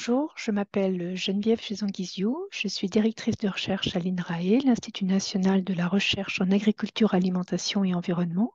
Bonjour, je m'appelle euh, Geneviève Gézanguiziou, je suis directrice de recherche à l'INRAE, l'Institut national de la recherche en agriculture, alimentation et environnement,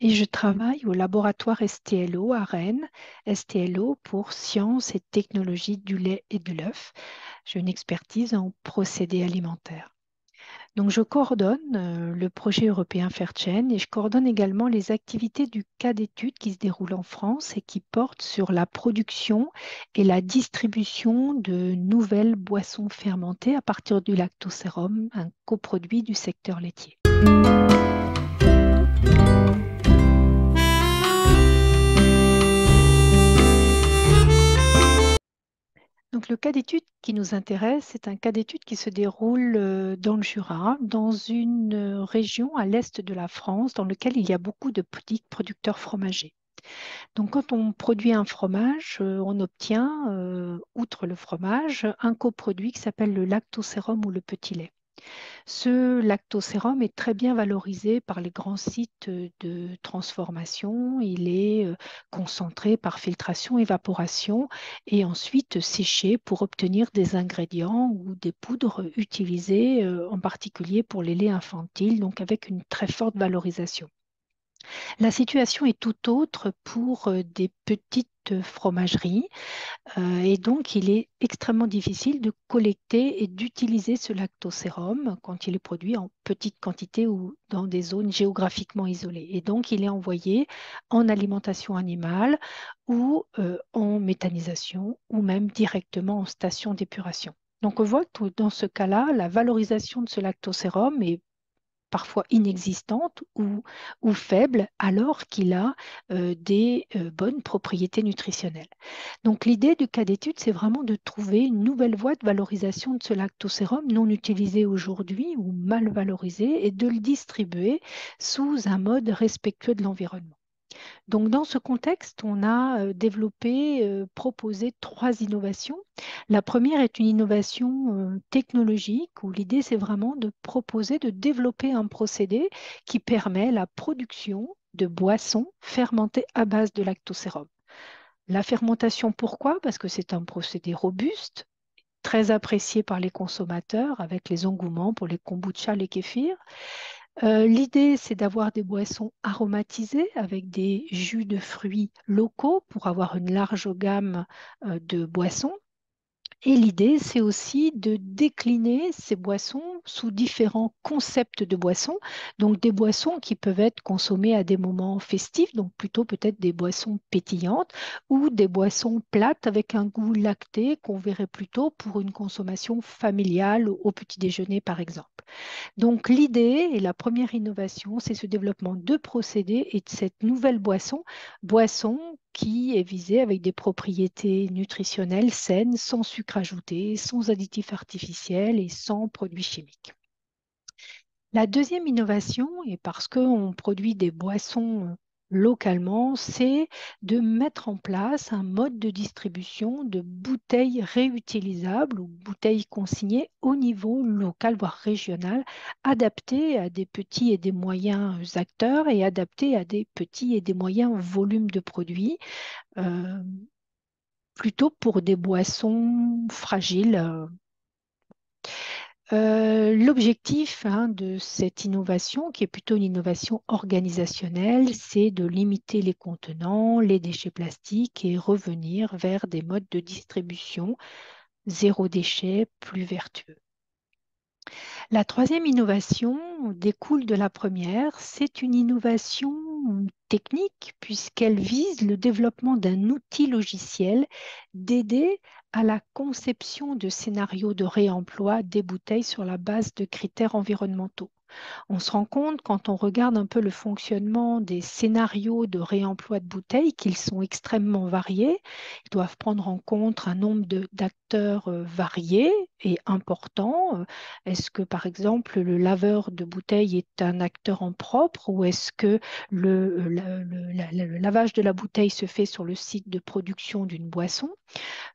et je travaille au laboratoire STLO à Rennes, STLO pour sciences et technologies du lait et de l'œuf. J'ai une expertise en procédés alimentaires. Donc, je coordonne euh, le projet européen Fairchain et je coordonne également les activités du cas d'étude qui se déroule en France et qui porte sur la production et la distribution de nouvelles boissons fermentées à partir du lactosérum, un coproduit du secteur laitier. Donc le cas d'étude qui nous intéresse, c'est un cas d'étude qui se déroule euh, dans le Jura, dans une euh, région à l'est de la France, dans laquelle il y a beaucoup de petits producteurs fromagers. Donc quand on produit un fromage, euh, on obtient, outre le fromage, un coproduit qui s'appelle le lactosérum ou le petit lait. Ce lactosérum est très bien valorisé par les grands sites de transformation. Il est concentré par filtration, évaporation et ensuite séché pour obtenir des ingrédients ou des poudres utilisées en particulier pour les laits infantiles, donc avec une très forte valorisation. La situation est tout autre pour euh, des petites euh, fromageries euh, et donc il est extrêmement difficile de collecter et d'utiliser ce lactosérum quand il est produit en petite quantité ou dans des zones géographiquement isolées. Et donc il est envoyé en alimentation animale ou en méthanisation ou même directement en station d'épuration. Donc on voit que dans ce cas-là, la valorisation de ce lactosérum est parfois inexistante ou, ou faibles, alors qu'il a euh, des euh, bonnes propriétés nutritionnelles. Donc l'idée du cas d'étude, c'est vraiment de trouver une nouvelle voie de valorisation de ce lactosérum non utilisé aujourd'hui ou mal valorisé et de le distribuer sous un mode respectueux de l'environnement. Donc, dans ce contexte, on a euh, développé, euh, proposé trois innovations. La première est une innovation euh, technologique où l'idée, c'est vraiment de proposer, de développer un procédé qui permet la production de boissons fermentées à base de lactosérum. La fermentation, pourquoi Parce que c'est un procédé robuste, très apprécié par les consommateurs avec les engouements pour les kombucha, les kéfirs. Euh, l'idée, c'est d'avoir des boissons aromatisées avec des jus de fruits locaux pour avoir une large gamme euh, de boissons. Et l'idée, c'est aussi de décliner ces boissons sous différents concepts de boissons. Donc des boissons qui peuvent être consommées à des moments festifs, donc plutôt peut-être des boissons pétillantes ou des boissons plates avec un goût lacté qu'on verrait plutôt pour une consommation familiale au petit déjeuner par exemple. Donc l'idée et la première innovation, c'est ce développement de procédés et de cette nouvelle boisson, boisson qui est visée avec des propriétés nutritionnelles saines, sans sucre ajouté, sans additifs artificiels et sans produits chimiques. La deuxième innovation, et parce qu'on produit des boissons euh, localement, c'est de mettre en place un mode de distribution de bouteilles réutilisables ou bouteilles consignées au niveau local, voire régional, adaptées à des petits et des moyens euh, acteurs et adaptées à des petits et des moyens volumes de produits. Euh, plutôt pour des boissons fragiles, euh, l'objectif hein, de cette innovation, qui est plutôt une innovation organisationnelle, c'est de limiter les contenants, les déchets plastiques et revenir vers des modes de distribution zéro déchet plus vertueux. La troisième innovation découle de la première, c'est une innovation technique puisqu'elle vise le développement d'un outil logiciel d'aider à la conception de scénarios de réemploi des bouteilles sur la base de critères environnementaux. On se rend compte quand on regarde un peu le fonctionnement des scénarios de réemploi de bouteilles qu'ils sont extrêmement variés. Ils doivent prendre en compte un nombre d'acteurs euh, variés, est important Est-ce que, par exemple, le laveur de bouteille est un acteur en propre ou est-ce que le, lavage de la bouteille se fait sur le site de production d'une boisson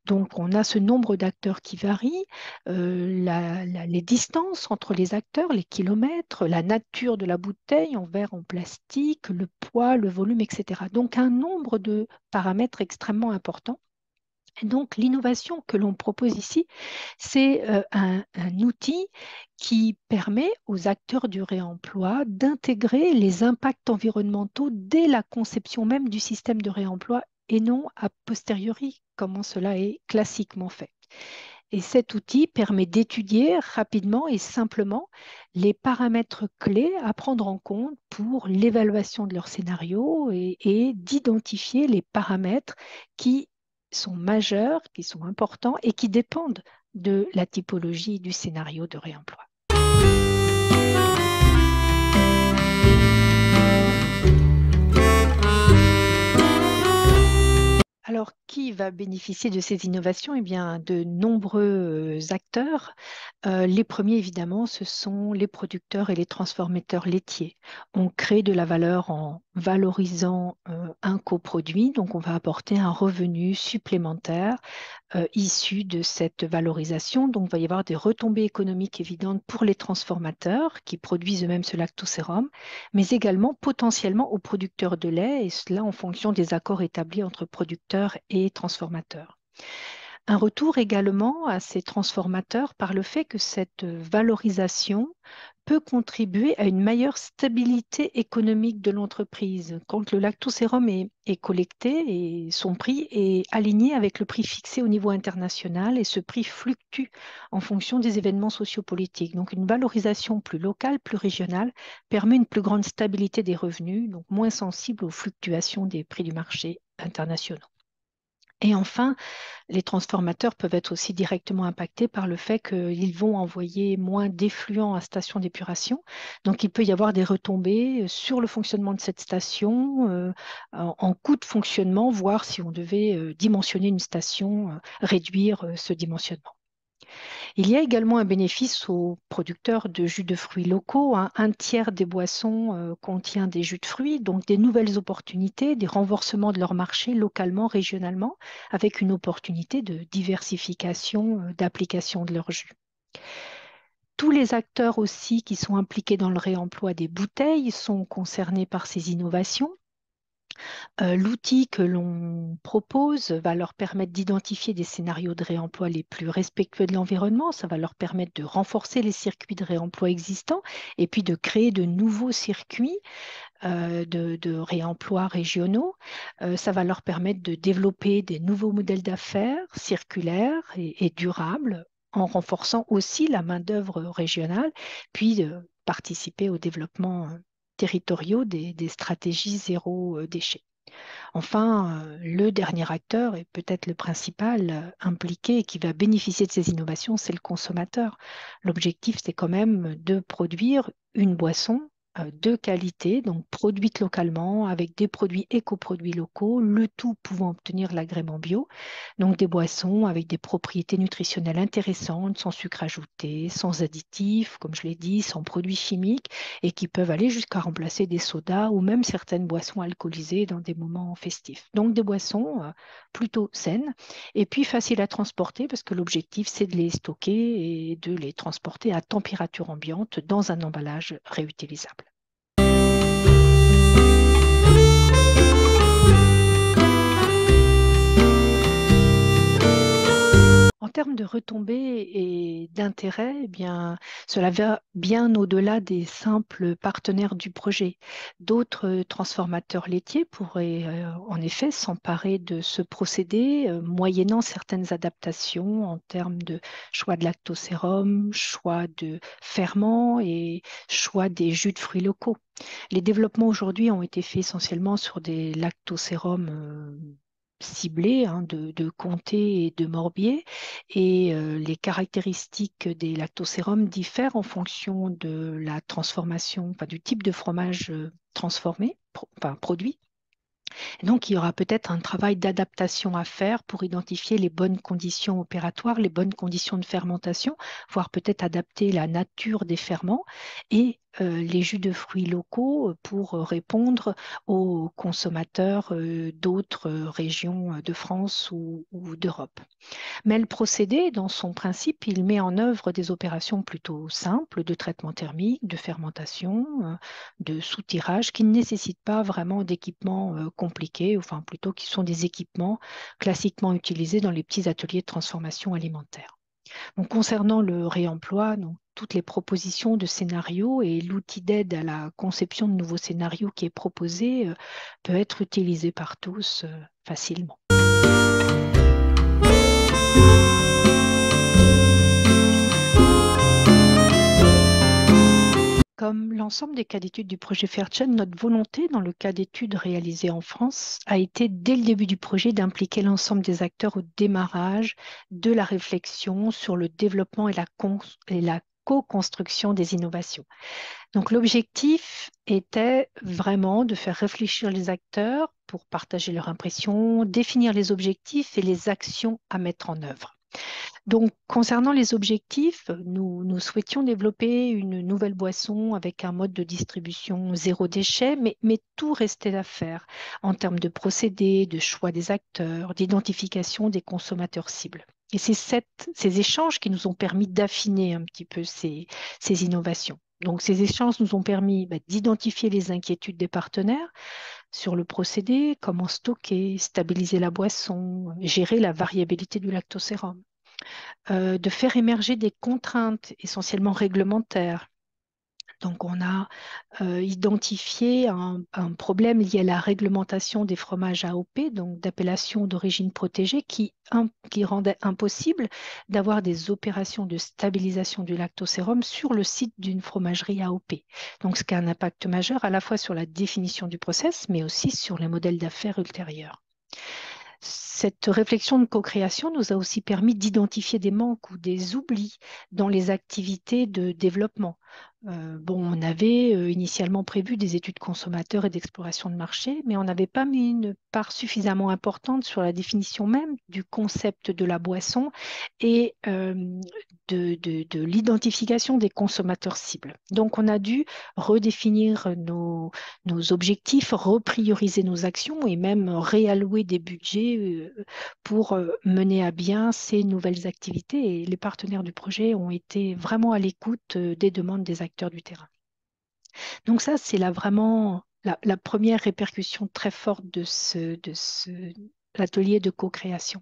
Donc, on a ce nombre d'acteurs qui varient, les distances entre les acteurs, les kilomètres, la nature de la bouteille en verre, en plastique, le poids, le volume, etc. Donc, un nombre de paramètres extrêmement importants donc l'innovation que l'on propose ici, c'est euh, un, outil qui permet aux acteurs du réemploi d'intégrer les impacts environnementaux dès la conception même du système de réemploi et non a posteriori, comment cela est classiquement fait. Et cet outil permet d'étudier rapidement et simplement les paramètres clés à prendre en compte pour l'évaluation de leur scénario et d'identifier les paramètres qui sont majeurs, qui sont importants et qui dépendent de la typologie du scénario de réemploi. Alors, qui va bénéficier de ces innovations Eh bien, de nombreux acteurs. Euh, les premiers, évidemment, ce sont les producteurs et les transformateurs laitiers. On crée de la valeur en valorisant euh, un coproduit, donc on va apporter un revenu supplémentaire euh, issu de cette valorisation. Donc, il va y avoir des retombées économiques évidentes pour les transformateurs qui produisent eux-mêmes ce lactosérum, mais également potentiellement aux producteurs de lait, et cela en fonction des accords établis entre producteurs et transformateurs. Un retour également à ces transformateurs par le fait que cette valorisation peut contribuer à une meilleure stabilité économique de l'entreprise quand le lactosérum est, est, collecté et son prix est aligné avec le prix fixé au niveau international et ce prix fluctue en fonction des événements sociopolitiques. Donc une valorisation plus locale, plus régionale permet une plus grande stabilité des revenus, donc moins sensible aux fluctuations des prix du marché international. Et enfin, les transformateurs peuvent être aussi directement impactés par le fait qu'ils vont envoyer moins d'effluents à station d'épuration. Donc, il peut y avoir des retombées euh, sur le fonctionnement de cette station, euh, en, coût de fonctionnement, voire si on devait euh, dimensionner une station, réduire ce dimensionnement. Il y a également un bénéfice aux producteurs de jus de fruits locaux. Hein. Un tiers des boissons euh, contient des jus de fruits, donc des nouvelles opportunités, des renforcements de leur marché localement, régionalement, avec une opportunité de diversification, euh, d'application de leur jus. Tous les acteurs aussi qui sont impliqués dans le réemploi des bouteilles sont concernés par ces innovations. L'outil que l'on propose va leur permettre d'identifier des scénarios de réemploi les plus respectueux de l'environnement, ça va leur permettre de renforcer les circuits de réemploi existants et puis de créer de nouveaux circuits de, réemploi régionaux. ça va leur permettre de développer des nouveaux modèles d'affaires circulaires et, et durables en renforçant aussi la main-d'œuvre régionale, puis de participer au développement territoriaux des, stratégies zéro euh, déchet. Enfin, euh, le dernier acteur et peut-être le principal euh, impliqué qui va bénéficier de ces innovations, c'est le consommateur. L'objectif, c'est quand même de produire une boisson euh, de qualité, donc produites localement avec des produits éco-produits locaux, le tout pouvant obtenir l'agrément bio, donc des boissons avec des propriétés nutritionnelles intéressantes, sans sucre ajouté, sans additifs, comme je l'ai dit, sans produits chimiques et qui peuvent aller jusqu'à remplacer des sodas ou même certaines boissons alcoolisées dans des moments festifs. Donc des boissons euh, plutôt saines et puis faciles à transporter parce que l'objectif c'est de les stocker et de les transporter à température ambiante dans un emballage réutilisable. retombée et d'intérêt, eh bien, cela va bien au-delà des simples partenaires du projet. D'autres transformateurs laitiers pourraient euh, en effet s'emparer de ce procédé, euh, moyennant certaines adaptations en termes de choix de lactosérum, choix de ferments et choix des jus de fruits locaux. Les développements aujourd'hui ont été faits essentiellement sur des lactosérums euh, ciblés hein, de, de, Comté et de Morbier. Et euh, les caractéristiques des lactosérums diffèrent en fonction de la transformation, du type de fromage euh, transformé, produit. donc, il y aura peut-être un travail d'adaptation à faire pour identifier les bonnes conditions opératoires, les bonnes conditions de fermentation, voire peut-être adapter la nature des ferments et euh, les jus de fruits locaux euh, pour euh, répondre aux consommateurs d'autres régions de France ou, d'Europe. Mais le procédé, dans son principe, il met en œuvre des opérations plutôt simples de traitement thermique, de fermentation, hein, de soutirage qui ne nécessitent pas vraiment d'équipements compliqués, enfin plutôt qui sont des équipements classiquement utilisés dans les petits ateliers de transformation alimentaire concernant le réemploi, toutes les propositions de scénarios et l'outil d'aide à la conception de nouveaux scénarios qui est proposé euh, peut être utilisé par tous euh, facilement. Comme l'ensemble des cas d'études du projet Fairchild, notre volonté dans le cas d'études réalisées en France a été dès le début du projet d'impliquer l'ensemble des acteurs au démarrage de la réflexion sur le développement et la, et la co-construction des innovations. Donc l'objectif était vraiment de faire réfléchir les acteurs pour partager leurs impressions, définir les objectifs et les actions à mettre en œuvre. Donc, concernant les objectifs, nous, souhaitions développer une nouvelle boisson avec un mode de distribution zéro déchet, mais, tout restait à faire en termes de procédés, de choix des acteurs, d'identification des consommateurs cibles. Et c'est ces échanges qui nous ont permis d'affiner un petit peu ces, innovations. Donc ces échanges nous ont permis bah, d'identifier les inquiétudes des partenaires sur le procédé, comment stocker, stabiliser la boisson, gérer la variabilité du lactosérum. Euh, de faire émerger des contraintes essentiellement réglementaires. Donc on a euh, identifié un, problème lié à la réglementation des fromages AOP, donc d'appellation d'origine protégée, qui, qui, rendait impossible d'avoir des opérations de stabilisation du lactosérum sur le site d'une fromagerie AOP. Donc ce qui a un impact majeur à la fois sur la définition du process, mais aussi sur les modèles d'affaires ultérieurs. Cette réflexion de co-création nous a aussi permis d'identifier des manques ou des oublis dans les activités de développement. Euh, bon, on avait euh, initialement prévu des études consommateurs et d'exploration de marché, mais on n'avait pas mis une part suffisamment importante sur la définition même du concept de la boisson et euh, de, l'identification des consommateurs cibles. Donc, on a dû redéfinir nos, nos objectifs, reprioriser nos actions et même réallouer des budgets pour mener à bien ces nouvelles activités. Et les partenaires du projet ont été vraiment à l'écoute des demandes des acteurs du terrain. Donc ça, c'est vraiment la, première répercussion très forte de ce, de atelier de co-création.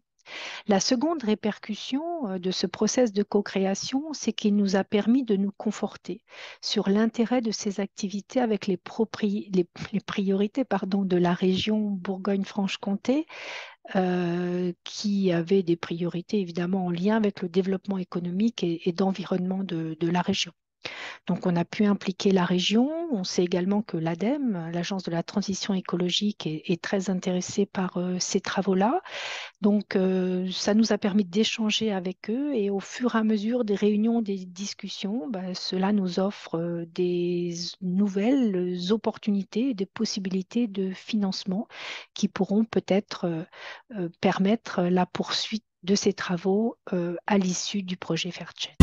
La seconde répercussion euh, de ce process de co-création, c'est qu'il nous a permis de nous conforter sur l'intérêt de ces activités avec les, priorités pardon, de la région Bourgogne-Franche-Comté, euh, qui avait des priorités évidemment en lien avec le développement économique et, d'environnement de la région. Donc on a pu impliquer la région. On sait également que l'ADEME, l'Agence de la transition écologique, est, très intéressée par euh, ces travaux-là. Donc euh, ça nous a permis d'échanger avec eux et au fur et à mesure des réunions, des discussions, bah, cela nous offre euh, des nouvelles opportunités, des possibilités de financement qui pourront peut-être permettre la poursuite de ces travaux à l'issue du projet Fairtrade.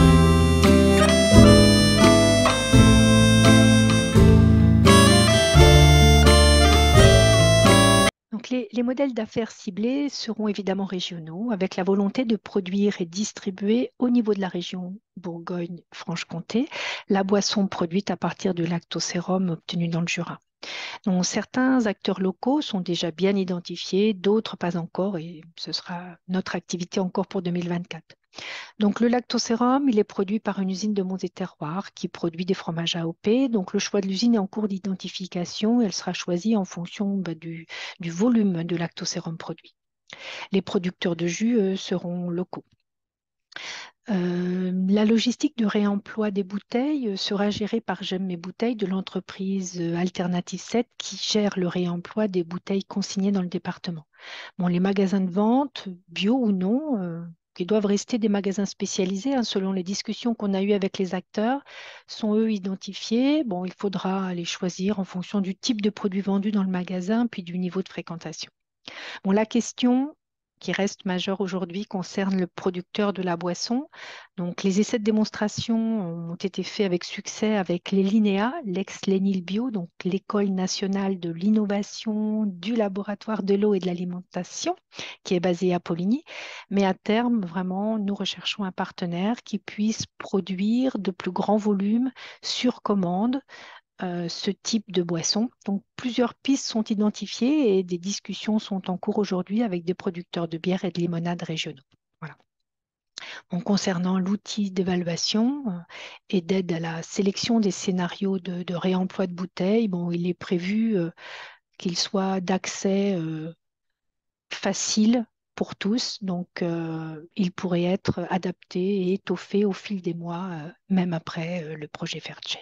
les, modèles d'affaires ciblés seront évidemment régionaux, avec la volonté de produire et distribuer au niveau de la région Bourgogne-Franche-Comté la boisson produite à partir du lactosérum obtenu dans le Jura. Donc, certains acteurs locaux sont déjà bien identifiés, d'autres pas encore, et ce sera notre activité encore pour 2024. Donc le lactosérum, il est produit par une usine de Mons et terroir qui produit des fromages AOP. Donc le choix de l'usine est en cours d'identification elle sera choisie en fonction bah, du, volume de lactosérum produit. Les producteurs de jus seront locaux. Euh, la logistique de réemploi des bouteilles euh, sera gérée par J'aime mes bouteilles de l'entreprise euh, Alternative 7 qui gère le réemploi des bouteilles consignées dans le département. Bon, les magasins de vente, bio ou non, qui doivent rester des magasins spécialisés, hein, selon les discussions qu'on a eues avec les acteurs, sont eux identifiés. Bon, il faudra les choisir en fonction du type de produit vendu dans le magasin, puis du niveau de fréquentation. Bon, la question qui reste majeur aujourd'hui concerne le producteur de la boisson. Donc, les essais de démonstration ont été faits avec succès avec les linéas l'ex-Lénil Bio, donc l'école nationale de l'innovation du laboratoire de l'eau et de l'alimentation, qui est basée à Poligny. Mais à terme, vraiment, nous recherchons un partenaire qui puisse produire de plus grands volumes sur commande euh, ce type de boisson. Donc plusieurs pistes sont identifiées et des discussions sont en cours aujourd'hui avec des producteurs de bière et de limonade régionaux. Voilà. concernant l'outil d'évaluation euh, et d'aide à la sélection des scénarios de, réemploi de bouteilles, bon, il est prévu euh, qu'il soit d'accès facile pour tous, donc il pourrait être adapté et étoffé au fil des mois, même après le projet FairChain.